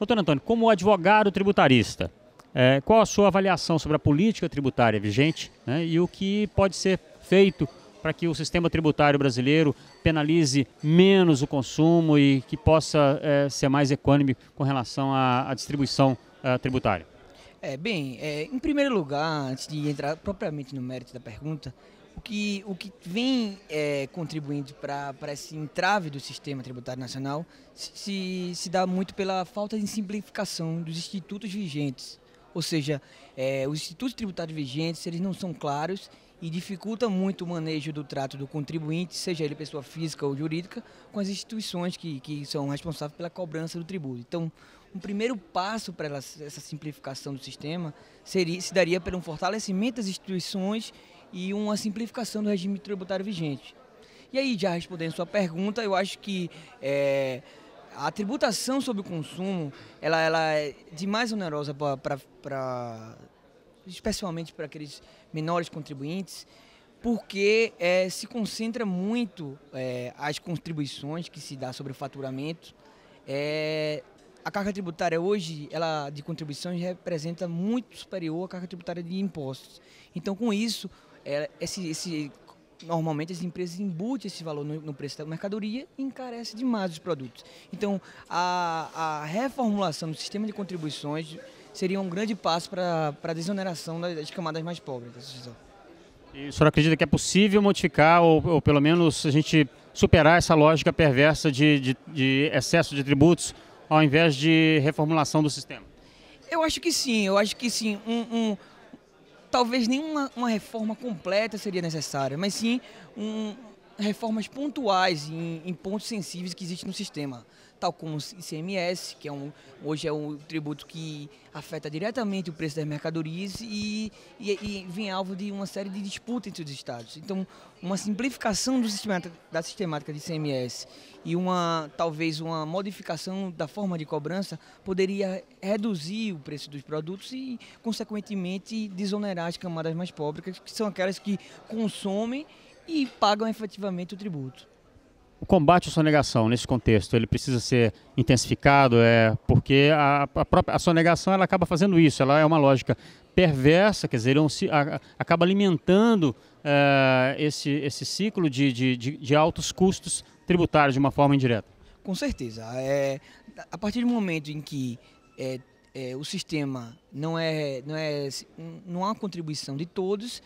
Doutor Antônio, como advogado tributarista, é, qual a sua avaliação sobre a política tributária vigente né, e o que pode ser feito para que o sistema tributário brasileiro penalize menos o consumo e que possa é, ser mais econômico com relação à, à distribuição é, tributária? É, bem, é, em primeiro lugar, antes de entrar propriamente no mérito da pergunta, o que, o que vem é, contribuindo para esse entrave do sistema tributário nacional se, se dá muito pela falta de simplificação dos institutos vigentes. Ou seja, é, os institutos tributários vigentes eles não são claros e dificulta muito o manejo do trato do contribuinte, seja ele pessoa física ou jurídica, com as instituições que, que são responsáveis pela cobrança do tributo. Então, um primeiro passo para essa simplificação do sistema seria, se daria pelo fortalecimento das instituições e uma simplificação do regime tributário vigente. E aí, já respondendo sua pergunta, eu acho que é, a tributação sobre o consumo ela, ela é demais onerosa para especialmente para aqueles menores contribuintes, porque é, se concentra muito é, as contribuições que se dá sobre o faturamento. É, a carga tributária hoje, ela de contribuições representa muito superior à carga tributária de impostos. Então, com isso, é, esse, esse, normalmente as empresas embutem esse valor no, no, preço da mercadoria e encarece demais os produtos. Então, a, a reformulação do sistema de contribuições seria um grande passo para a desoneração das, camadas mais pobres da sociedade. E o senhor acredita que é possível modificar ou, ou pelo menos a gente superar essa lógica perversa de, de, de excesso de tributos ao invés de reformulação do sistema? Eu acho que sim, eu acho que sim. Um, um, talvez nenhuma uma reforma completa seria necessária, mas sim um, reformas pontuais em, em, pontos sensíveis que existem no sistema, tal como o ICMS, que é um, hoje é um tributo que afeta diretamente o preço das mercadorias e, e, e vem alvo de uma série de disputas entre os estados. Então, uma simplificação sistema, da sistemática de ICMS e uma talvez uma modificação da forma de cobrança poderia reduzir o preço dos produtos e, consequentemente, desonerar as camadas mais pobres, que são aquelas que consomem e pagam efetivamente o tributo. O combate à sonegação nesse contexto, ele precisa ser intensificado, é porque a, a própria a sonegação ela acaba fazendo isso, ela é uma lógica perversa, quer dizer, é a, acaba alimentando é, esse, esse ciclo de, de, de, de altos custos tributários de uma forma indireta. Com certeza. É, a partir do momento em que é, é, o sistema não é, não é não há contribuição de todos,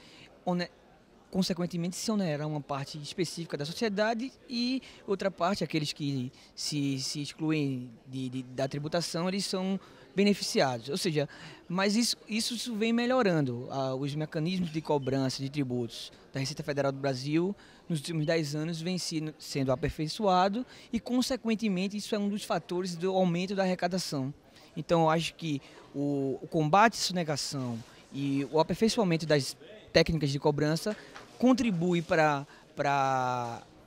consequentemente, se onerar uma parte específica da sociedade e outra parte, aqueles que se, se excluem de, de, da tributação, eles são beneficiados. Ou seja, mas isso, isso, isso vem melhorando. Ah, os mecanismos de cobrança de tributos da Receita Federal do Brasil nos últimos 10 anos vem sendo, sendo aperfeiçoado e, consequentemente, isso é um dos fatores do aumento da arrecadação. Então, eu acho que o, o combate à sonegação e o aperfeiçoamento das técnicas de cobrança contribui para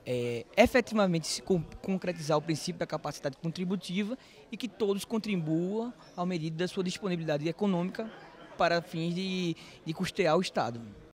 é, efetivamente se concretizar o princípio da capacidade contributiva e que todos contribuam à medida da sua disponibilidade econômica para fins de, de custear o Estado.